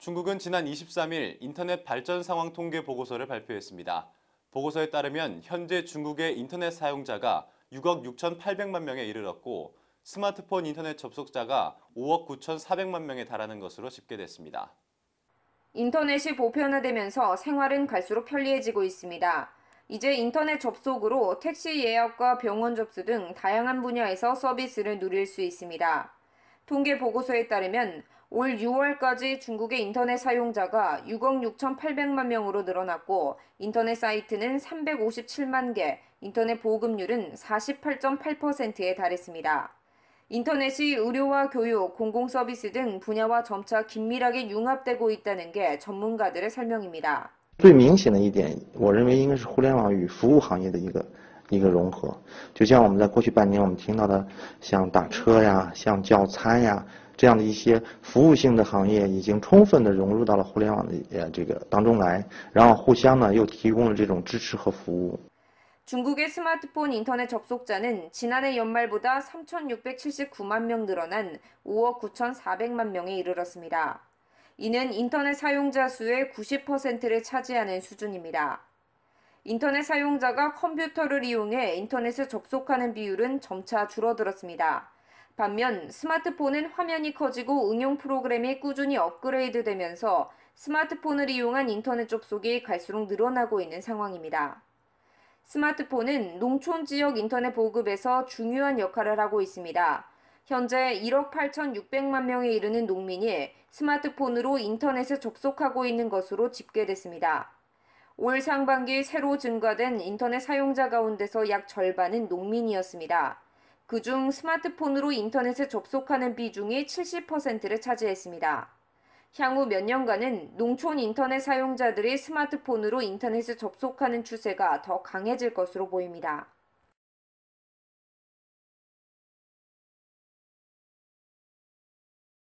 중국은 지난 23일 인터넷 발전 상황 통계 보고서를 발표했습니다. 보고서에 따르면 현재 중국의 인터넷 사용자가 6억 6,800만 명에 이르렀고 스마트폰 인터넷 접속자가 5억 9,400만 명에 달하는 것으로 집계됐습니다. 인터넷이 보편화되면서 생활은 갈수록 편리해지고 있습니다. 이제 인터넷 접속으로 택시 예약과 병원 접수 등 다양한 분야에서 서비스를 누릴 수 있습니다. 통계 보고서에 따르면 올 6월까지 중국의 인터넷 사용자가 6억 6,800만 명으로 늘어났고 인터넷 사이트는 357만 개, 인터넷 보급률은 48.8%에 달했습니다. 인터넷이 의료와 교육, 공공서비스 등 분야와 점차 긴밀하게 융합되고 있다는 게 전문가들의 설명입니다. 最明显的一点，我认为应该是互联网与服务行业的一个一个融合，就像我们在过去半年，我们听到的像打车呀、像叫餐呀、 그这样的一些服务性的行业已经充分的融入到了互联网的呃这个当中来，然后互相呢又提供了这种支持和服务。 중국의 스마트폰 인터넷 접속자는 지난해 연말보다 3,679만 명 늘어난 5억 9,400만 명에 이르렀습니다. 이는 인터넷 사용자 수의 90%를 차지하는 수준입니다. 인터넷 사용자가 컴퓨터를 이용해 인터넷에 접속하는 비율은 점차 줄어들었습니다. 반면 스마트폰은 화면이 커지고 응용 프로그램이 꾸준히 업그레이드 되면서 스마트폰을 이용한 인터넷 접속이 갈수록 늘어나고 있는 상황입니다. 스마트폰은 농촌 지역 인터넷 보급에서 중요한 역할을 하고 있습니다. 현재 1억 8,600만 명에 이르는 농민이 스마트폰으로 인터넷에 접속하고 있는 것으로 집계됐습니다. 올 상반기 새로 증가된 인터넷 사용자 가운데서 약 절반은 농민이었습니다. 그중 스마트폰으로 인터넷에 접속하는 비중이 70%를 차지했습니다. 향후 몇 년간은 농촌 인터넷 사용자들이 스마트폰으로 인터넷에 접속하는 추세가 더 강해질 것으로 보입니다.